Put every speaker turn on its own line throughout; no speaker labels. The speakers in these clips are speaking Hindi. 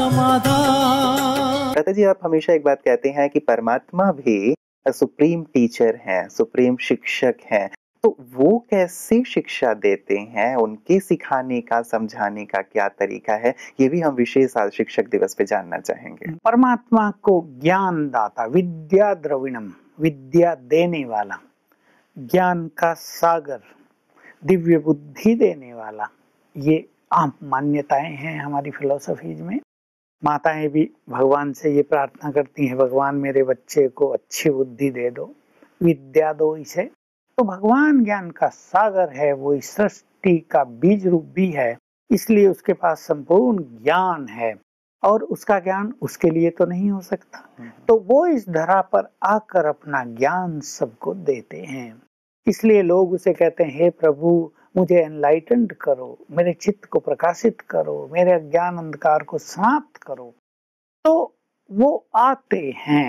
समाधान
जी आप हमेशा एक बात कहते हैं कि परमात्मा भी सुप्रीम टीचर हैं सुप्रीम शिक्षक हैं तो वो कैसे शिक्षा देते हैं उनके सिखाने का समझाने का क्या तरीका है ये भी हम विशेष आज शिक्षक दिवस पे जानना चाहेंगे
परमात्मा को ज्ञान दाता विद्या द्रविणम विद्या देने वाला ज्ञान का सागर दिव्य बुद्धि देने वाला ये आम मान्यताएं हैं हमारी फिलोसफीज में माताएं भी भगवान से ये प्रार्थना करती हैं भगवान मेरे बच्चे को अच्छी बुद्धि दे दो विद्या दो इसे तो भगवान ज्ञान का सागर है वो इस सृष्टि का बीज रूप भी है इसलिए उसके पास संपूर्ण ज्ञान है और उसका ज्ञान उसके लिए तो नहीं हो सकता हम्म। तो वो इस धरा पर आकर अपना ज्ञान सबको देते हैं इसलिए लोग उसे कहते हैं हे प्रभु मुझे एनलाइटेंड करो मेरे चित्त को प्रकाशित करो मेरे अज्ञान अंधकार को समाप्त करो तो वो आते हैं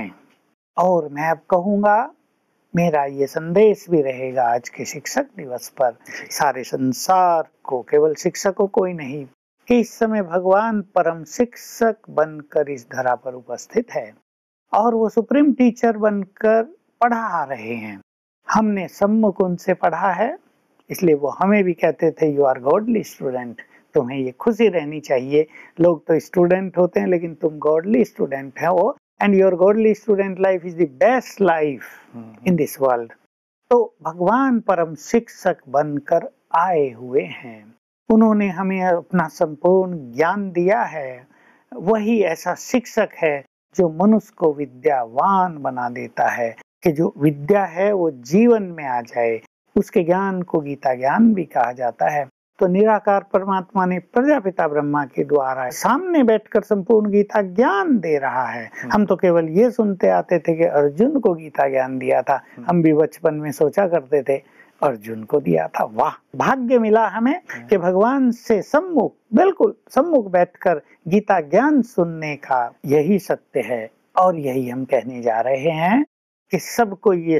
और मैं अब कहूंगा मेरा ये संदेश भी रहेगा आज के शिक्षक दिवस पर सारे संसार को केवल शिक्षकों को ही नहीं कि इस समय भगवान परम शिक्षक बनकर इस धरा पर उपस्थित है और वो सुप्रीम टीचर बनकर पढ़ा रहे हैं हमने सम्मुख उनसे पढ़ा है इसलिए वो हमें भी कहते थे यू आर गॉडली स्टूडेंट तुम्हें ये खुशी रहनी चाहिए लोग तो स्टूडेंट होते हैं लेकिन तुम गॉडली स्टूडेंट है वो and your godly student life is the best life in this world तो भगवान परम शिक्षक बनकर आए हुए हैं उन्होंने हमें अपना संपूर्ण ज्ञान दिया है वही ऐसा शिक्षक है जो मनुष्य को विद्यावान बना देता है कि जो विद्या है वो जीवन में आ जाए उसके ज्ञान को गीता ज्ञान भी कहा जाता है तो निराकार परमात्मा ने प्रजापिता ब्रह्मा के द्वारा सामने बैठकर संपूर्ण गीता ज्ञान दे रहा है हम्म। हम तो केवल ये सुनते आते थे कि अर्जुन को गीता ज्ञान दिया था हम्म। हम भी बचपन में सोचा करते थे अर्जुन को दिया था वाह भाग्य मिला हमें हम्म। कि भगवान से सम्मुख बिल्कुल सम्मुख बैठकर गीता ज्ञान सुनने का यही सत्य है और यही हम कहने जा रहे हैं कि सबको ये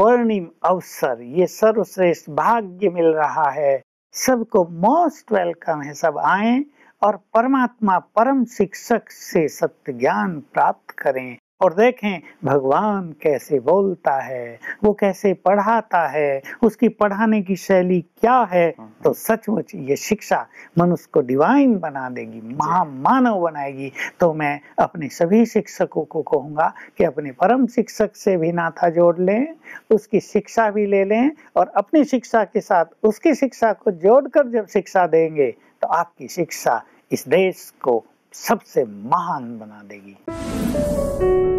स्वर्णिम अवसर ये सर्वश्रेष्ठ भाग्य मिल रहा है सबको मोस्ट वेलकम है सब आए और परमात्मा परम शिक्षक से सत्य ज्ञान प्राप्त करें और देखें भगवान कैसे बोलता है वो कैसे पढ़ाता है उसकी पढ़ाने की शैली क्या है तो सचमुच ये शिक्षा मनुष्य को डिवाइन बना देगी महामानव बनाएगी तो मैं अपने सभी शिक्षकों को कहूंगा कि अपने परम शिक्षक से भी नाथा जोड़ लें उसकी शिक्षा भी ले लें और अपनी शिक्षा के साथ उसकी शिक्षा को जोड़कर जब शिक्षा देंगे तो आपकी शिक्षा इस देश को सबसे महान बना देगी